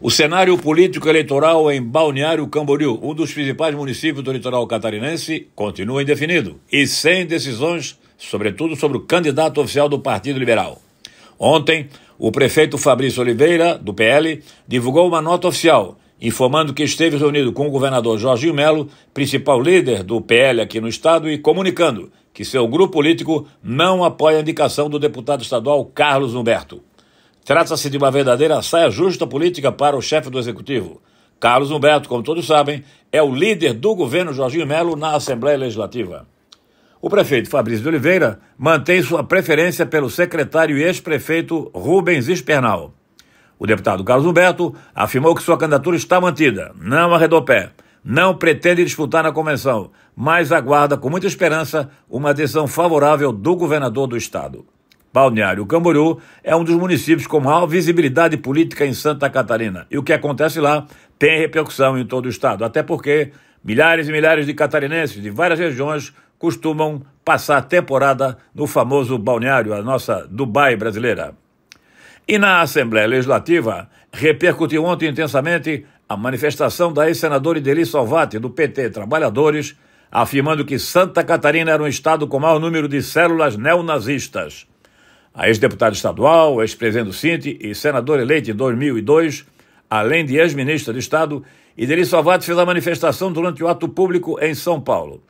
O cenário político eleitoral em Balneário Camboriú, um dos principais municípios do litoral catarinense, continua indefinido e sem decisões, sobretudo sobre o candidato oficial do Partido Liberal. Ontem, o prefeito Fabrício Oliveira, do PL, divulgou uma nota oficial informando que esteve reunido com o governador Jorginho Melo, principal líder do PL aqui no estado, e comunicando que seu grupo político não apoia a indicação do deputado estadual Carlos Humberto. Trata-se de uma verdadeira saia justa política para o chefe do executivo. Carlos Humberto, como todos sabem, é o líder do governo Jorginho Melo na Assembleia Legislativa. O prefeito Fabrício de Oliveira mantém sua preferência pelo secretário e ex-prefeito Rubens Espernal. O deputado Carlos Humberto afirmou que sua candidatura está mantida, não arredou pé, não pretende disputar na convenção, mas aguarda com muita esperança uma decisão favorável do governador do estado. Balneário Camboriú é um dos municípios com maior visibilidade política em Santa Catarina. E o que acontece lá tem repercussão em todo o estado, até porque milhares e milhares de catarinenses de várias regiões costumam passar a temporada no famoso balneário, a nossa Dubai brasileira. E na Assembleia Legislativa, repercutiu ontem intensamente a manifestação da ex-senadora Ideli Salvati, do PT Trabalhadores, afirmando que Santa Catarina era um estado com maior número de células neonazistas a ex-deputado estadual, ex-presidente do Cinte e senador eleito em 2002, além de ex-ministro de Estado, Idris Salvato fez a manifestação durante o ato público em São Paulo.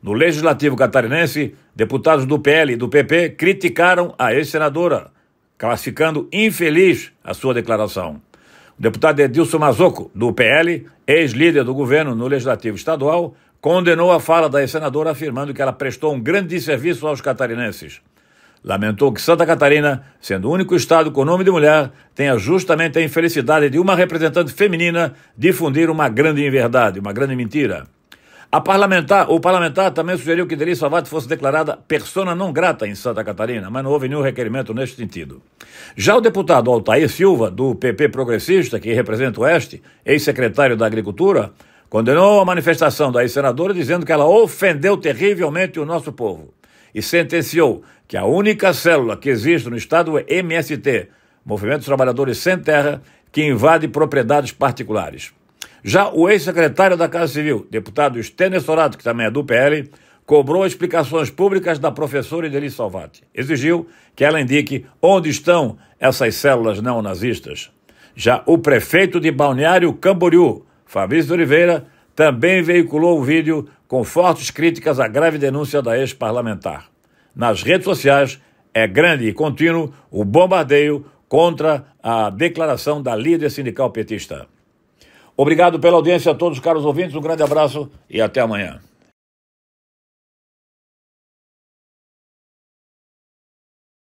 No Legislativo Catarinense, deputados do PL e do PP criticaram a ex-senadora, classificando infeliz a sua declaração. O deputado Edilson Mazoco, do PL, ex-líder do governo no Legislativo Estadual, condenou a fala da ex-senadora, afirmando que ela prestou um grande serviço aos catarinenses lamentou que Santa Catarina, sendo o único estado com nome de mulher, tenha justamente a infelicidade de uma representante feminina difundir uma grande inverdade, uma grande mentira. A parlamentar, o parlamentar também sugeriu que Deli Savate fosse declarada persona não grata em Santa Catarina, mas não houve nenhum requerimento neste sentido. Já o deputado Altair Silva, do PP Progressista, que representa o Oeste, ex-secretário da Agricultura, Condenou a manifestação da ex-senadora dizendo que ela ofendeu terrivelmente o nosso povo e sentenciou que a única célula que existe no Estado é MST, Movimento dos Trabalhadores Sem Terra, que invade propriedades particulares. Já o ex-secretário da Casa Civil, deputado Stênio Sorato, que também é do PL, cobrou explicações públicas da professora Ideli Salvati. Exigiu que ela indique onde estão essas células neonazistas. Já o prefeito de Balneário Camboriú, Fabrício Oliveira também veiculou o vídeo com fortes críticas à grave denúncia da ex-parlamentar. Nas redes sociais, é grande e contínuo o bombardeio contra a declaração da líder sindical petista. Obrigado pela audiência a todos, caros ouvintes. Um grande abraço e até amanhã.